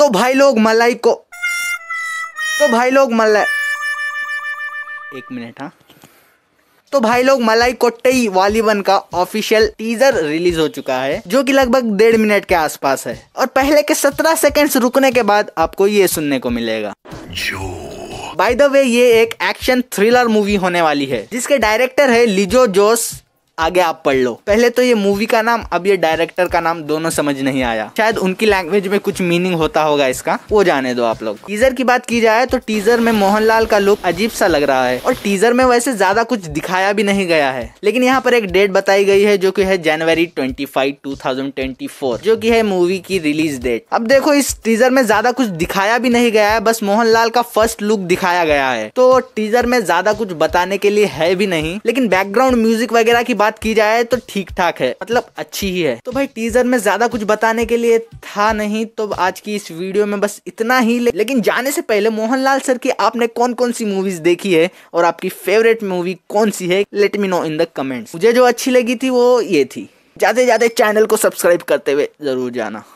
तो भाई लोग मलाई को तो भाई लोग मलाई एक मिनट हाँ तो भाई लोग मलाई कोट्टई वन का ऑफिशियल टीजर रिलीज हो चुका है जो कि लगभग डेढ़ मिनट के आसपास है और पहले के सत्रह सेकंड्स रुकने के बाद आपको ये सुनने को मिलेगा जो बाय द वे ये एक एक्शन थ्रिलर मूवी होने वाली है जिसके डायरेक्टर है लिजो जोस आगे आप पढ़ लो पहले तो ये मूवी का नाम अब ये डायरेक्टर का नाम दोनों समझ नहीं आया शायद उनकी लैंग्वेज में कुछ मीनिंग होता होगा इसका वो जाने दो आप लोग टीजर की बात की जाए तो टीजर में मोहनलाल का लुक अजीब सा लग रहा है और टीजर में वैसे ज्यादा कुछ दिखाया भी नहीं गया है लेकिन यहाँ पर एक डेट बताई गई है जो की है जनवरी twenty five two thousand twenty four जो की है मूवी की रिलीज डेट अब देखो इस टीजर में ज्यादा कुछ दिखाया भी नहीं गया है बस मोहनलाल का फर्स्ट लुक दिखाया गया है तो टीजर में ज्यादा कुछ बताने के लिए है भी नहीं लेकिन बैकग्राउंड म्यूजिक वगैरह की बात बात की जाए तो ठीक ठाक है मतलब अच्छी ही है तो भाई टीजर में ज्यादा कुछ बताने के लिए था नहीं तो आज की इस वीडियो में बस इतना ही ले, लेकिन जाने से पहले मोहनलाल सर की आपने कौन कौन सी मूवीज देखी है और आपकी फेवरेट मूवी कौन सी है let me know in the comment मुझे जो अच्छी लगी थी वो ये थी जाते जाते चैनल को सब्सक्राइब करते हुए जरूर जाना